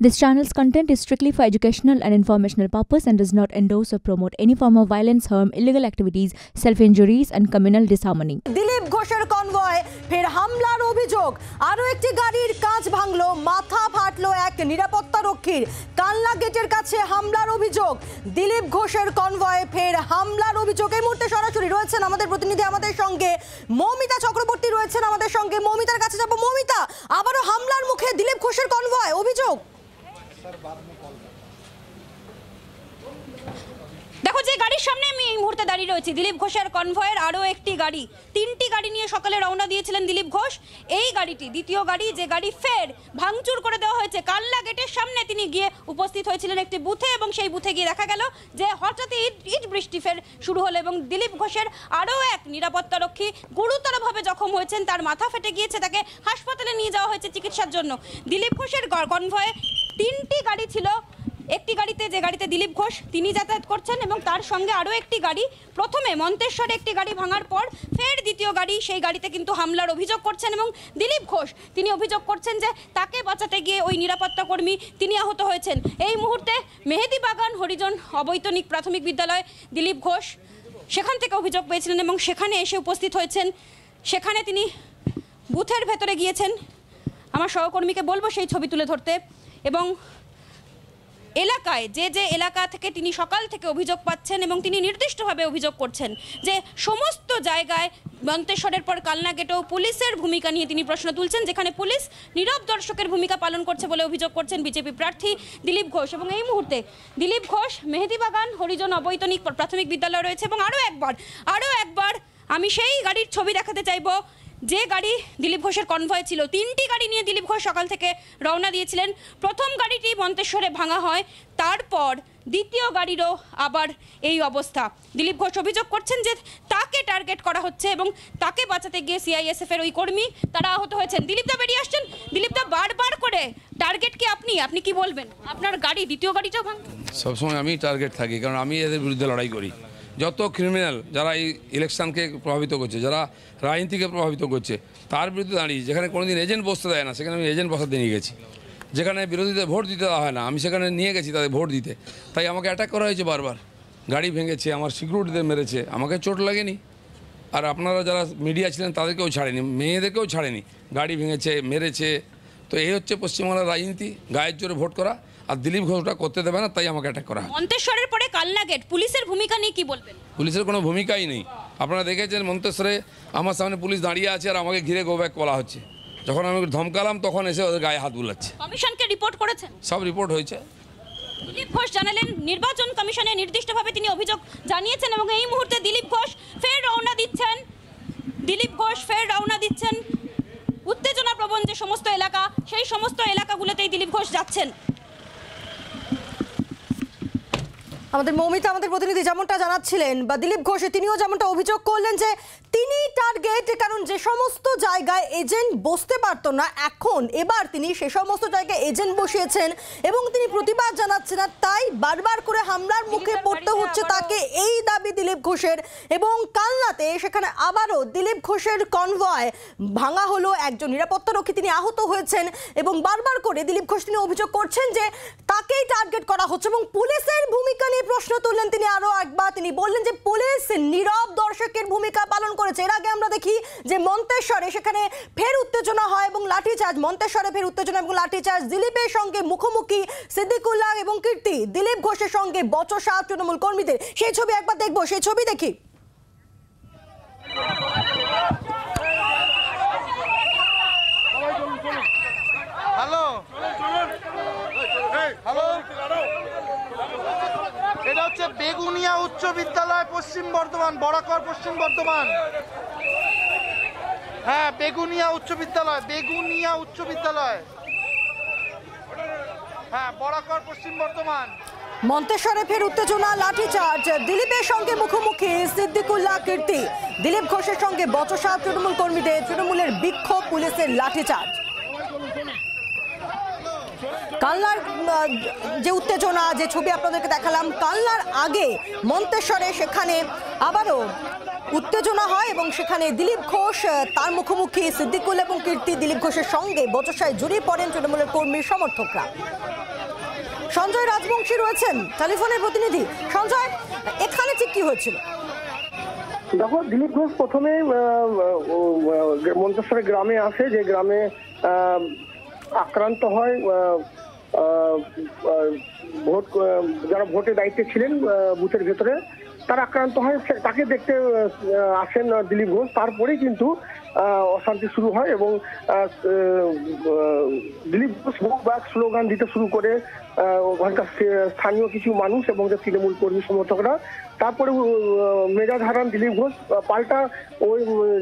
This channel's content is strictly for educational and informational purpose and does not endorse or promote any form of violence, harm, illegal activities, self-injuries and communal disharmony. Dilip ঘোষের convoy ফের হামলার অভিযোগ আরও একটি গাড়ির কাঁচ ভাঙল মাথা ফাটলো এক নিরাপত্তা রক্ষীর কানলা গেটের কাছে হামলার অভিযোগ দিলীপ ঘোষের কনভয় ফের হামলার অভিযোগ এই মুহূর্তে সরাসরি রয়েছেন আমাদের প্রতিনিধি আমাদের সঙ্গে মৌমিতা চক্রবর্তী রয়েছেন আমাদের সঙ্গে মৌমিতার কাছে যাবো মৌমিতা আবারও হামলার মুখে দিলীপ ঘোষের কনভয় অভিযোগ দেখো যে গাড়ির সামনে আমি এই মুহূর্তে দাঁড়িয়ে রয়েছি দিলীপ ঘোষের কনভয়ের আরও একটি গাড়ি তিনটি গাড়ি নিয়ে সকালে রওনা দিয়েছিলেন দিলীপ ঘোষ এই গাড়িটি দ্বিতীয় গাড়ি যে গাড়ি ফের ভাঙচুর করে দেওয়া হয়েছে কাল্লা গেটের সামনে তিনি গিয়ে উপস্থিত হয়েছিলেন একটি বুথে এবং সেই বুথে গিয়ে দেখা গেল যে হঠাৎই ইট বৃষ্টি ফের শুরু হলো এবং দিলীপ ঘোষের আরও এক নিরাপত্তারক্ষী গুরুতরভাবে জখম হয়েছেন তার মাথা ফেটে গিয়েছে তাকে হাসপাতালে নিয়ে যাওয়া হয়েছে চিকিৎসার জন্য দিলীপ ঘোষের কনভয়ে তিনটি গাড়ি ছিল একটি গাড়িতে যে গাড়িতে দিলীপ ঘোষ তিনি যাতায়াত করছেন এবং তার সঙ্গে আরও একটি গাড়ি প্রথমে মন্তেশ্বরে একটি গাড়ি ভাঙার পর ফের দ্বিতীয় গাড়ি সেই গাড়িতে কিন্তু হামলার অভিযোগ করছেন এবং দিলীপ ঘোষ তিনি অভিযোগ করছেন যে তাকে বাঁচাতে গিয়ে ওই নিরাপত্তা কর্মী তিনি আহত হয়েছেন এই মুহূর্তে মেহেদি বাগান হরিজন অবৈতনিক প্রাথমিক বিদ্যালয় দিলীপ ঘোষ সেখান থেকে অভিযোগ পেয়েছিলেন এবং সেখানে এসে উপস্থিত হয়েছেন সেখানে তিনি বুথের ভেতরে গিয়েছেন আমার সহকর্মীকে বলবো সেই ছবি তুলে ধরতে এবং এলাকায় যে যে এলাকা থেকে তিনি সকাল থেকে অভিযোগ পাচ্ছেন এবং তিনি নির্দিষ্টভাবে অভিযোগ করছেন যে সমস্ত জায়গায় মন্তেশ্বরের পর কালনা গেটেও পুলিশের ভূমিকা নিয়ে তিনি প্রশ্ন তুলছেন যেখানে পুলিশ নীরব দর্শকের ভূমিকা পালন করছে বলে অভিযোগ করছেন বিজেপি প্রার্থী দিলীপ ঘোষ এবং এই মুহূর্তে দিলীপ ঘোষ মেহেদিবাগান হরিজন অবৈতনিক প্রাথমিক বিদ্যালয় রয়েছে এবং আরও একবার আরও একবার আমি সেই গাড়ির ছবি দেখাতে চাইব যে গাড়ি দিলীপ ঘোষের কনভয় ছিল তিনটি গাড়ি নিয়ে দিলীপ ঘোষ সকাল থেকে রওনা দিয়েছিলেন প্রথম গাড়িটি মন্তেশ্বরে ভাঙা হয় তারপর দ্বিতীয় গাড়িরও আবার এই অবস্থা দিলীপ ঘোষ অভিযোগ করছেন যে তাকে টার্গেট করা হচ্ছে এবং তাকে বাঁচাতে গিয়ে সিআইএসএফ এর ওই কর্মী তারা আহত হয়েছেন দিলীপদা বেরিয়ে আসছেন দিলীপদা বারবার করে টার্গেট কি আপনি আপনি কি বলবেন আপনার গাড়ি দ্বিতীয় গাড়িটাও ভাঙ সবসময় আমি টার্গেট থাকি কারণ আমি এদের বিরুদ্ধে লড়াই করি যত ক্রিমিনাল যারা এই ইলেকশনকে প্রভাবিত করছে যারা রাজনীতিকে প্রভাবিত করছে তার বিরুদ্ধে দাঁড়িয়ে যেখানে কোনোদিন এজেন্ট বসতে দেয় না সেখানে আমি এজেন্ট বসাতে নিয়ে গেছি যেখানে বিরোধীদের ভোট দিতে দেওয়া হয় না আমি সেখানে নিয়ে গেছি তাদের ভোট দিতে তাই আমাকে অ্যাটাক করা হয়েছে বারবার গাড়ি ভেঙেছে আমার সিকিউরিটিদের মেরেছে আমাকে চোট লাগেনি আর আপনারা যারা মিডিয়া ছিলেন তাদেরকেও ছাড়েনি মেয়েদেরকেও ছাড়েনি গাড়ি ভেঙেছে মেরেছে তো এই হচ্ছে পশ্চিমবাংলার রাজনীতি গায়ের জোরে ভোট করা আর দিলীপ ঘোষটা করতে দেবে না তাই আমাকে অ্যাটাক করা এলাকায় কাল্লা গেট পুলিশের ভূমিকা নিয়ে কি বলবেন পুলিশের কোনো ভূমিকাই নেই আপনারা দেখেছেন মন্তেশ্বরে আমার সামনে পুলিশ দাঁড়িয়ে আছে আর আমাকে ঘিরে গোব্যাক বলা হচ্ছে যখন আমি ধমকালাম তখন এসে ওদের গায়ে হাত বুলাচ্ছে কমিশনকে রিপোর্ট করেছেন সব রিপোর্ট হয়েছে দিলীপ ঘোষ জানালেন নির্বাচন কমিশনে নির্দিষ্টভাবে তিনি অভিযোগ জানিয়েছেন এবং এই মুহূর্তে দিলীপ ঘোষ ফের রওনা দিচ্ছেন দিলীপ ঘোষ ফের রওনা দিচ্ছেন উত্তেজনা প্রবণ যে সমস্ত এলাকা সেই সমস্ত এলাকাগুলোতেই দিলীপ ঘোষ যাচ্ছেন আমাদের মৌমিতা আমাদের প্রতিনিধি যেমনটা জানাচ্ছিলেন বা দিলীপ ঘোষ তিনিও যেমনটা অভিযোগ করলেন যে তিনি টার্গেট কারণ যে সমস্ত জায়গায় এজেন্ট বসতে পারত না এখন এবার তিনি সে সমস্ত জায়গায় এজেন্ট বসিয়েছেন এবং তিনি প্রতিবাদ জানাচ্ছেন আর তাই বারবার করে হামলার মুখে পড়তে হচ্ছে তাকে এই দাবি দিলীপ ঘোষের এবং কাল রাতে সেখানে আবারও দিলীপ ঘোষের কনভয় ভাঙা হলো একজন নিরাপত্তারক্ষী তিনি আহত হয়েছেন এবং বারবার করে দিলীপ ঘোষ তিনি অভিযোগ করছেন যে তাকেই টার্গেট করা হচ্ছে এবং পুলিশের ভূমিকা নিয়ে নিয়ে প্রশ্ন তুললেন তিনি আরো একবার তিনি বললেন যে পুলিশ নীরব দর্শকের ভূমিকা পালন করেছে এর আগে আমরা দেখি যে মন্তেশ্বরে সেখানে ফের উত্তেজনা হয় এবং লাঠিচার্জ মন্তেশ্বরে ফের উত্তেজনা এবং লাঠিচার্জ দিলীপের সঙ্গে মুখোমুখি সিদ্দিকুল্লাহ এবং কীর্তি দিলীপ ঘোষের সঙ্গে বচসা তৃণমূল কর্মীদের সেই ছবি একবার দেখবো সেই ছবি দেখি হ্যালো হ্যালো বেগুনিয়া উচ্চ বিদ্যালয় পশ্চিম বর্ধমান বড়াকর পশ্চিম বর্ধমান হ্যাঁ বেগুনিয়া উচ্চ বিদ্যালয় বেগুনিয়া উচ্চ বিদ্যালয় হ্যাঁ বড়াকর পশ্চিম বর্ধমান মন্তেশ্বরে ফের উত্তেজনা লাঠিচার্জ দিলীপের সঙ্গে মুখোমুখি সিদ্দিকুল্লাহ কীর্তি দিলীপ ঘোষের সঙ্গে বচসা তৃণমূল কর্মীদের তৃণমূলের বিক্ষোভ পুলিশের লাঠিচার্জ কালনার যে উত্তেজনা যে ছবি আপনাদেরকে দেখালাম কাল্লার আগে মন্তেশ্বরে সেখানে আবারও উত্তেজনা হয় এবং সেখানে দিলীপ ঘোষ তার মুখোমুখি সিদ্দিকুল এবং কীর্তি দিলীপ ঘোষের সঙ্গে বচসায় জড়িয়ে পড়েন তৃণমূলের কর্মীর সমর্থকরা সঞ্জয় রাজবংশী রয়েছেন টেলিফোনের প্রতিনিধি সঞ্জয় এখানে ঠিক কি হয়েছিল দেখো দিলীপ ঘোষ প্রথমে মন্তেশ্বরের গ্রামে আসে যে গ্রামে আক্রান্ত হয় ভোট যারা ভোটের দায়িত্বে ছিলেন বুথের ভেতরে তার আক্রান্ত হয় তাকে দেখতে আসেন দিলীপ ঘোষ তারপরে কিন্তু অশান্তি শুরু হয় এবং দিলীপ ঘোষ বহুবার স্লোগান দিতে শুরু করে ওখানকার স্থানীয় কিছু মানুষ এবং যে তৃণমূল কর্মী সমর্থকরা তারপরে মেজাজ হারান দিলীপ ঘোষ পাল্টা ওই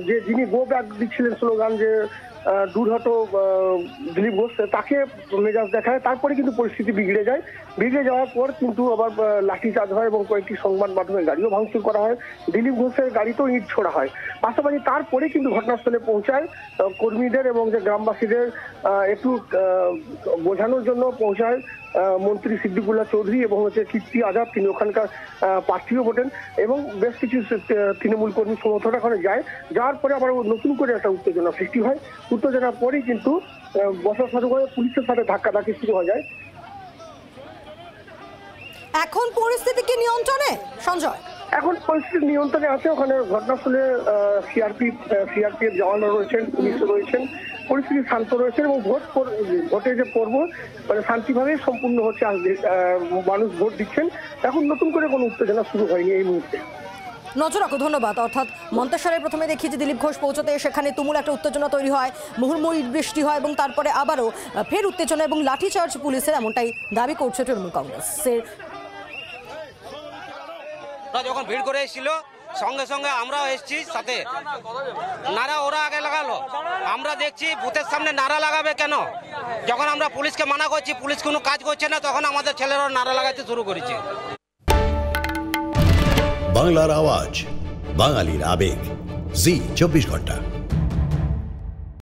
যে যিনি গো ব্যাক দিচ্ছিলেন স্লোগান যে দূর দিলীপ ঘোষ তাকে মেজাজ দেখায় তারপরে কিন্তু পরিস্থিতি বিগড়ে যায় বিগড়ে যাওয়ার পর কিন্তু আবার লাঠিচার্জ হয় এবং কয়েকটি সংবাদ মাধ্যমে গাড়িও ভাঙচুর করা হয় দিলীপ ঘোষের গাড়িতেও ইট ছোড়া হয় পাশাপাশি তারপরে কিন্তু ঘটনাস্থলে পৌঁছায় কর্মীদের এবং যে গ্রামবাসীদের একটু বোঝানোর জন্য পৌঁছায় মন্ত্রী সিদ্দিকুল্লাহ চৌধুরী এবং হচ্ছে কীর্তি আজাদ তিনি ওখানকার প্রার্থীও বোটেন এবং বেশ কিছু তৃণমূল কর্মী সমর্থক ওখানে যায় যাওয়ার পরে আবার নতুন করে একটা উত্তেজনা সৃষ্টি হয় উত্তেজনার পরেই কিন্তু বছর সাধু করে পুলিশের সাথে ধাক্কি শুরু হয়ে যায় এখন পরিস্থিতি কি নিয়ন্ত্রণে সঞ্জয় এখন পরিস্থিতি নিয়ন্ত্রণে আছে ওখানে ঘটনাস্থলে সিআরপি এর জওয়ানও রয়েছেন পুলিশ রয়েছেন পরিস্থিতি শান্ত রয়েছে এবং ভোট ভোটে যে পর্ব মানে শান্তিভাবে সম্পূর্ণ হচ্ছে মানুষ ভোট দিচ্ছেন এখন নতুন করে কোনো উত্তেজনা শুরু হয়নি এই মুহূর্তে নজর রাখো ধন্যবাদ অর্থাৎ মন্তেশ্বরের প্রথমে দেখি যে দিলীপ ঘোষ পৌঁছতে সেখানে তুমুল একটা উত্তেজনা তৈরি হয় মুহুর্মুহি বৃষ্টি হয় এবং তারপরে আবারও ফের উত্তেজনা এবং লাঠিচার্জ পুলিশের এমনটাই দাবি করছে তৃণমূল কংগ্রেসের যখন ভিড় করে এসেছিল সঙ্গে সঙ্গে আমরাও এসছি সাথে নারা ওরা আগে লাগালো আমরা দেখছি ভূতের সামনে নারা লাগাবে কেন যখন আমরা পুলিশকে মানা করছি পুলিশ কোনো কাজ করছে না তখন আমাদের ছেলেরা নারা লাগাতে শুরু করেছে বাংলার আওয়াজ বাঙালির আবেগ জি চব্বিশ ঘন্টা